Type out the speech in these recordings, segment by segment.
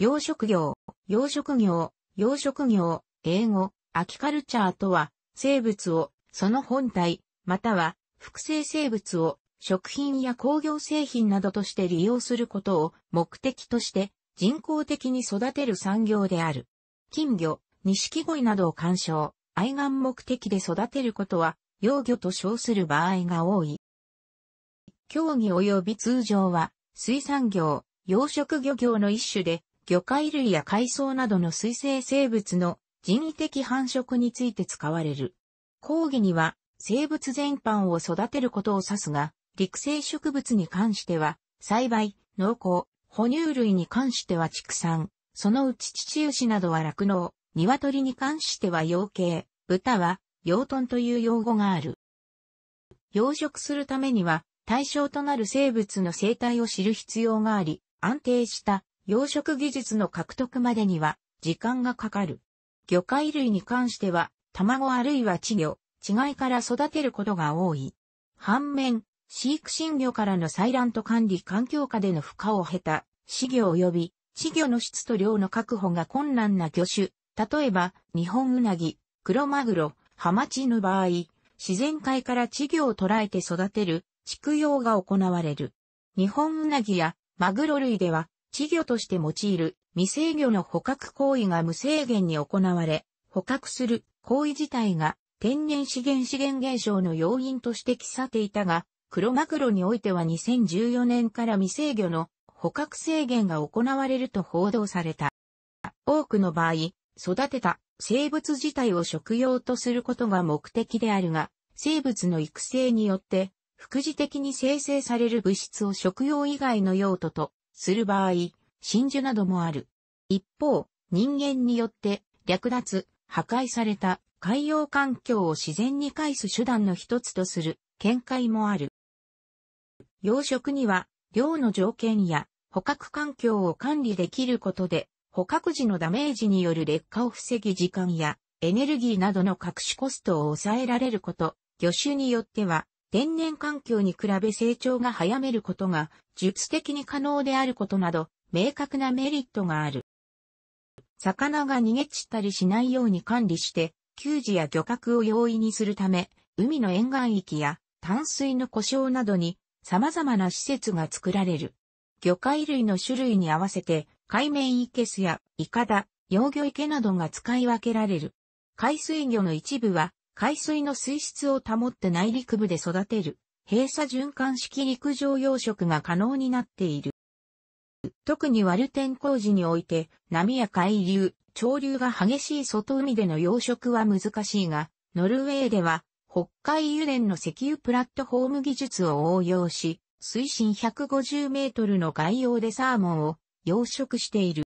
養殖業、養殖業、養殖業、英語、アキカルチャーとは、生物を、その本体、または、複製生物を、食品や工業製品などとして利用することを目的として人工的に育てる産業である。金魚、錦鯉などを鑑賞、愛玩目的で育てることは、養魚と称する場合が多い。競技及び通常は、水産業、養殖漁業の一種で、魚介類や海藻などの水生生物の人為的繁殖について使われる。講義には生物全般を育てることを指すが、陸生植物に関しては、栽培、農耕、哺乳類に関しては畜産、そのうち父牛などは酪農、鶏に関しては養鶏、豚は養豚という用語がある。養殖するためには対象となる生物の生態を知る必要があり、安定した養殖技術の獲得までには時間がかかる。魚介類に関しては、卵あるいは稚魚、稚貝から育てることが多い。反面、飼育新魚からの採卵と管理環境下での負荷を経た、飼魚及び稚魚の質と量の確保が困難な魚種、例えば、日本ウナギ、クロマグロ、ハマチの場合、自然界から稚魚を捕らえて育てる、畜養が行われる。日本ウナギやマグロ類では、稚魚として用いる未制魚の捕獲行為が無制限に行われ、捕獲する行為自体が天然資源資源減少の要因として記さていたが、黒マグロにおいては2014年から未制魚の捕獲制限が行われると報道された。多くの場合、育てた生物自体を食用とすることが目的であるが、生物の育成によって、副次的に生成される物質を食用以外の用途とする場合、真珠などもある。一方、人間によって略奪、破壊された海洋環境を自然に返す手段の一つとする見解もある。養殖には、量の条件や捕獲環境を管理できることで、捕獲時のダメージによる劣化を防ぎ時間やエネルギーなどの隠しコストを抑えられること、魚種によっては天然環境に比べ成長が早めることが術的に可能であることなど、明確なメリットがある。魚が逃げ散ったりしないように管理して、給仕や漁獲を容易にするため、海の沿岸域や淡水の故障などに様々な施設が作られる。魚介類の種類に合わせて、海面イケスやイカダ、養魚池などが使い分けられる。海水魚の一部は、海水の水質を保って内陸部で育てる閉鎖循環式陸上養殖が可能になっている。特に割る天候時において、波や海流、潮流が激しい外海での養殖は難しいが、ノルウェーでは、北海油田の石油プラットフォーム技術を応用し、水深150メートルの海洋でサーモンを養殖している。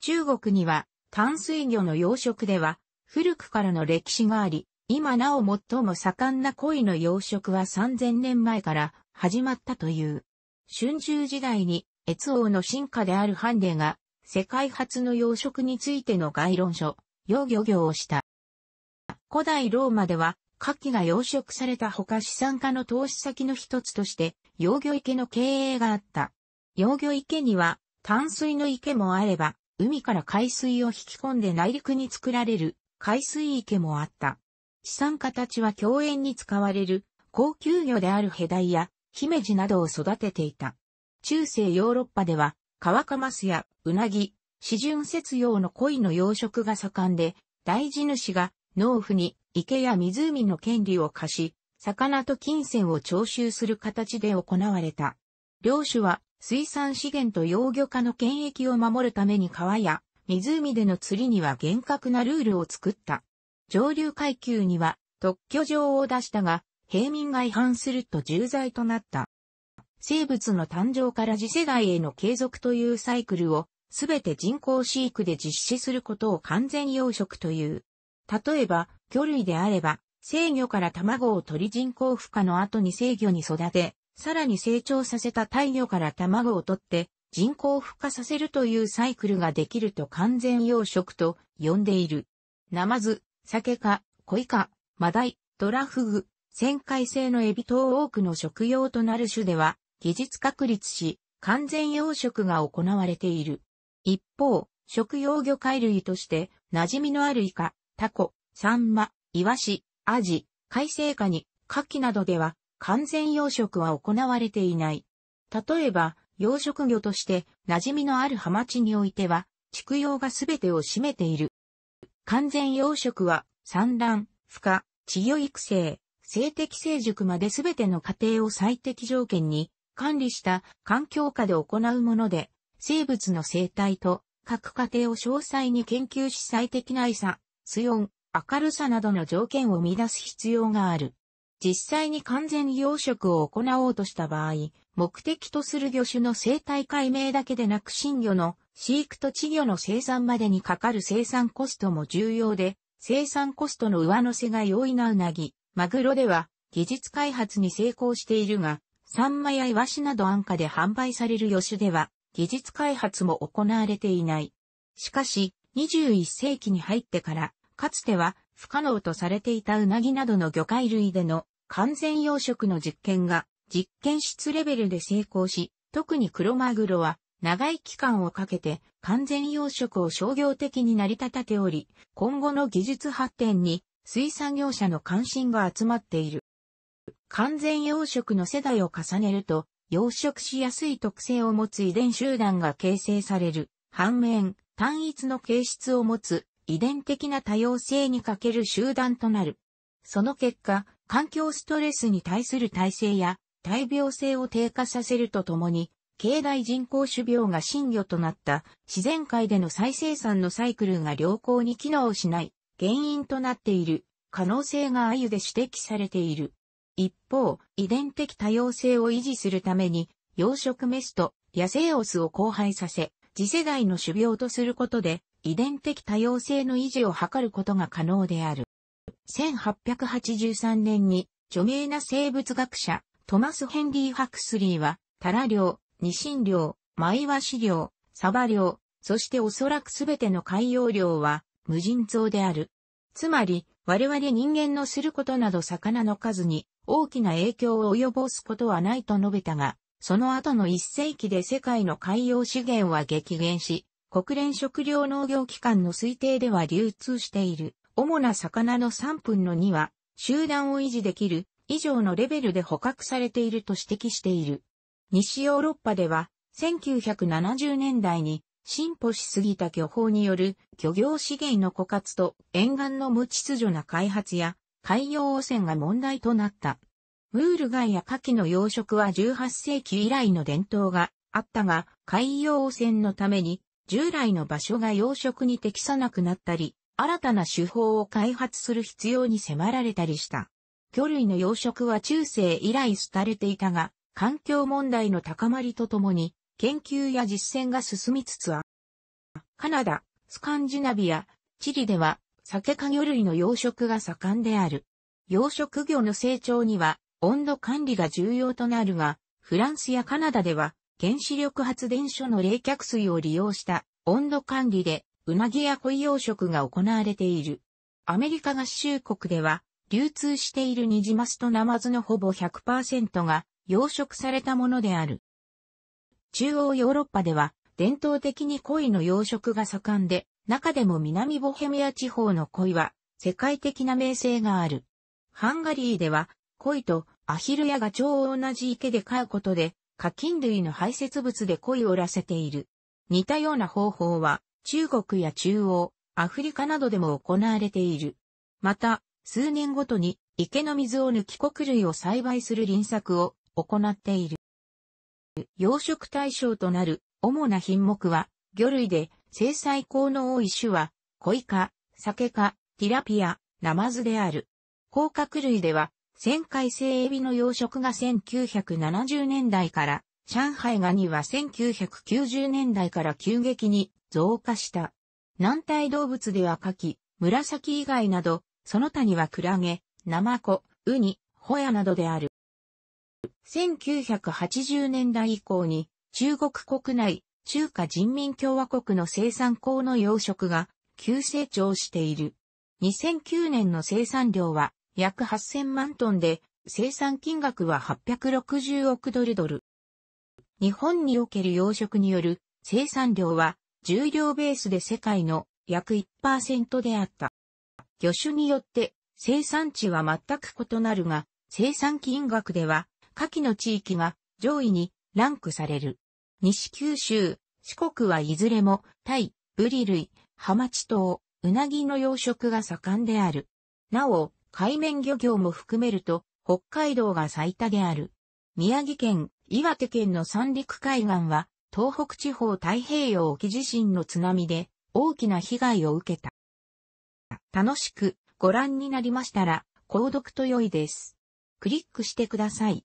中国には淡水魚の養殖では古くからの歴史があり、今なお最も盛んな鯉の養殖は3000年前から始まったという。春秋時代に越王の進化であるハンデが世界初の養殖についての概論書、養魚業をした。古代ローマでは、牡蠣が養殖されたほか資産家の投資先の一つとして、養魚池の経営があった。養魚池には、淡水の池もあれば、海から海水を引き込んで内陸に作られる海水池もあった。資産家たちは共演に使われる高級魚であるヘダイやヒメジなどを育てていた。中世ヨーロッパでは、カワカマスやウナギ、四旬節用の鯉の養殖が盛んで、大地主が農夫に池や湖の権利を貸し、魚と金銭を徴収する形で行われた。領主は水産資源と養魚家の権益を守るために川や湖での釣りには厳格なルールを作った。上流階級には特許状を出したが、平民が違反すると重罪となった。生物の誕生から次世代への継続というサイクルを、すべて人工飼育で実施することを完全養殖という。例えば、魚類であれば、制御から卵を取り人工孵化の後に制御に育て、さらに成長させた大魚から卵を取って、人工孵化させるというサイクルができると完全養殖と呼んでいる。ナマズ、酒か、イか、マダイ、ドラフグ、旋回性のエビ等多くの食用となる種では、技術確立し、完全養殖が行われている。一方、食用魚介類として、馴染みのあるイカ、タコ、サンマ、イワシ、アジ、海生カニ、カキなどでは、完全養殖は行われていない。例えば、養殖魚として、馴染みのあるハマチにおいては、畜養がすべてを占めている。完全養殖は、産卵、孵化、稚魚育成、性的成熟まで全ての過程を最適条件に管理した環境下で行うもので、生物の生態と各過程を詳細に研究し最適な餌、水温、明るさなどの条件をみ出す必要がある。実際に完全養殖を行おうとした場合、目的とする魚種の生態解明だけでなく新魚の飼育と稚魚の生産までにかかる生産コストも重要で、生産コストの上乗せが容易なうなぎ、マグロでは技術開発に成功しているが、サンマやイワシなど安価で販売される魚種では、技術開発も行われていない。しかし、21世紀に入ってから、かつては不可能とされていたうなぎなどの魚介類での完全養殖の実験が実験室レベルで成功し、特にクロマグロは長い期間をかけて完全養殖を商業的に成り立たており、今後の技術発展に水産業者の関心が集まっている。完全養殖の世代を重ねると、養殖しやすい特性を持つ遺伝集団が形成される。反面、単一の形質を持つ遺伝的な多様性に欠ける集団となる。その結果、環境ストレスに対する耐性や耐病性を低下させるとともに、境内人工種苗が新魚となった自然界での再生産のサイクルが良好に機能しない原因となっている可能性が鮎で指摘されている。一方、遺伝的多様性を維持するために養殖メスと野生オスを交配させ、次世代の種苗とすることで遺伝的多様性の維持を図ることが可能である。1883年に著名な生物学者トマス・ヘンリー・ハクスリーはタラ漁、ニシン漁、マイワシ漁、サバ漁、そしておそらくすべての海洋漁は無人島である。つまり、我々人間のすることなど魚の数に大きな影響を及ぼすことはないと述べたが、その後の一世紀で世界の海洋資源は激減し、国連食糧農業機関の推定では流通している、主な魚の3分の2は、集団を維持できる、以上のレベルで捕獲されていると指摘している。西ヨーロッパでは、1970年代に進歩しすぎた漁法による漁業資源の枯渇と沿岸の無秩序な開発や海洋汚染が問題となった。ムール貝や牡蠣の養殖は18世紀以来の伝統があったが、海洋汚染のために従来の場所が養殖に適さなくなったり、新たな手法を開発する必要に迫られたりした。魚類の養殖は中世以来廃れていたが、環境問題の高まりとともに、研究や実践が進みつつある。カナダ、スカンジナビア、チリでは、酒か魚類の養殖が盛んである。養殖魚の成長には、温度管理が重要となるが、フランスやカナダでは、原子力発電所の冷却水を利用した温度管理で、うなぎや鯉養殖が行われている。アメリカ合衆国では、流通しているニジマスとナマズのほぼ100%が養殖されたものである。中央ヨーロッパでは伝統的に鯉の養殖が盛んで、中でも南ボヘミア地方の鯉は世界的な名声がある。ハンガリーでは鯉とアヒルやガチョウを同じ池で飼うことで課金類の排泄物で鯉を売らせている。似たような方法は中国や中央、アフリカなどでも行われている。また、数年ごとに池の水を抜き穀類を栽培する輪作を行っている。養殖対象となる主な品目は、魚類で生産効の多い種は、コイカ、サケカ、ティラピア、ナマズである。甲殻類では、旋回性エビの養殖が1970年代から、上海ガニは1990年代から急激に増加した。軟体動物ではカキ、紫以外など、その他にはクラゲ、ナマコ、ウニ、ホヤなどである。1980年代以降に中国国内中華人民共和国の生産工の養殖が急成長している。2009年の生産量は約8000万トンで生産金額は860億ドルドル。日本における養殖による生産量は重量ベースで世界の約1%であった。魚種によって生産地は全く異なるが、生産金額では下記の地域が上位にランクされる。西九州、四国はいずれも、タイ、ブリ類、ハマチ島、ウナギの養殖が盛んである。なお、海面漁業も含めると、北海道が最多である。宮城県、岩手県の三陸海岸は、東北地方太平洋沖地震の津波で大きな被害を受けた。楽しくご覧になりましたら、購読と良いです。クリックしてください。